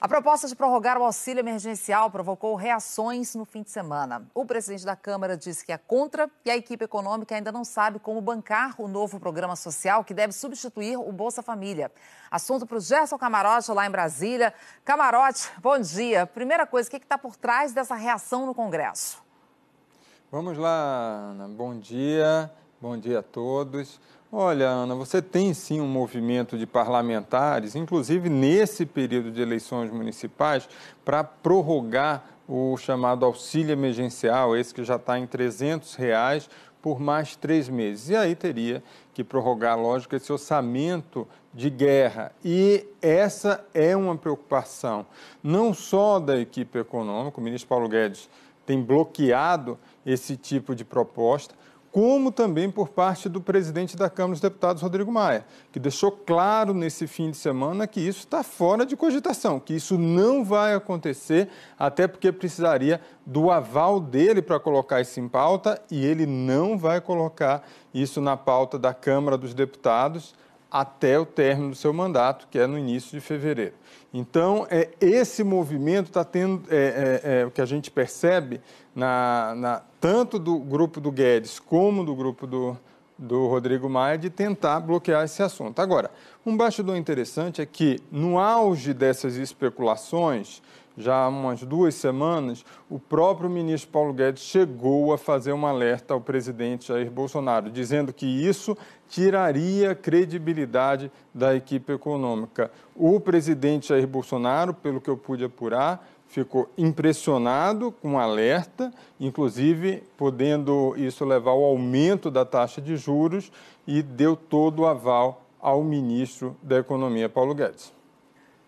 A proposta de prorrogar o auxílio emergencial provocou reações no fim de semana. O presidente da Câmara disse que é contra e a equipe econômica ainda não sabe como bancar o novo programa social que deve substituir o Bolsa Família. Assunto para o Gerson Camarote, lá em Brasília. Camarote, bom dia. Primeira coisa, o que é está por trás dessa reação no Congresso? Vamos lá, Ana. Bom dia. Bom dia a todos. Olha, Ana, você tem sim um movimento de parlamentares, inclusive nesse período de eleições municipais, para prorrogar o chamado auxílio emergencial, esse que já está em 300 reais por mais três meses. E aí teria que prorrogar, lógico, esse orçamento de guerra. E essa é uma preocupação, não só da equipe econômica, o ministro Paulo Guedes tem bloqueado esse tipo de proposta, como também por parte do presidente da Câmara dos Deputados, Rodrigo Maia, que deixou claro nesse fim de semana que isso está fora de cogitação, que isso não vai acontecer, até porque precisaria do aval dele para colocar isso em pauta e ele não vai colocar isso na pauta da Câmara dos Deputados até o término do seu mandato, que é no início de fevereiro. Então, é, esse movimento está tendo, é, é, é, o que a gente percebe, na, na, tanto do grupo do Guedes como do grupo do, do Rodrigo Maia, de tentar bloquear esse assunto. Agora, um bastidor interessante é que, no auge dessas especulações, já há umas duas semanas, o próprio ministro Paulo Guedes chegou a fazer um alerta ao presidente Jair Bolsonaro, dizendo que isso tiraria credibilidade da equipe econômica. O presidente Jair Bolsonaro, pelo que eu pude apurar, ficou impressionado com o alerta, inclusive podendo isso levar ao aumento da taxa de juros e deu todo o aval ao ministro da Economia, Paulo Guedes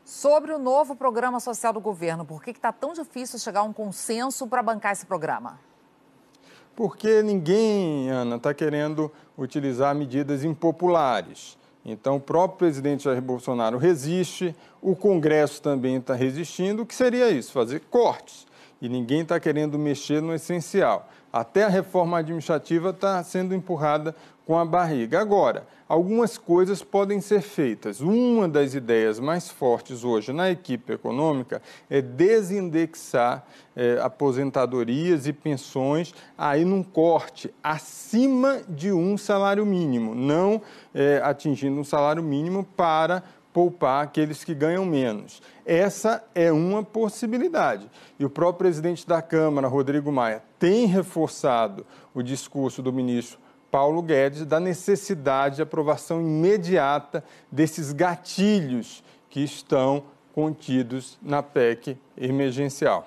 sobre o novo programa social do governo. Por que está tão difícil chegar a um consenso para bancar esse programa? Porque ninguém, Ana, está querendo utilizar medidas impopulares. Então, o próprio presidente Jair Bolsonaro resiste, o Congresso também está resistindo. O que seria isso? Fazer cortes e ninguém está querendo mexer no essencial. Até a reforma administrativa está sendo empurrada com a barriga. Agora, algumas coisas podem ser feitas. Uma das ideias mais fortes hoje na equipe econômica é desindexar é, aposentadorias e pensões aí num corte acima de um salário mínimo, não é, atingindo um salário mínimo para poupar aqueles que ganham menos. Essa é uma possibilidade. E o próprio presidente da Câmara, Rodrigo Maia, tem reforçado o discurso do ministro Paulo Guedes da necessidade de aprovação imediata desses gatilhos que estão contidos na PEC emergencial.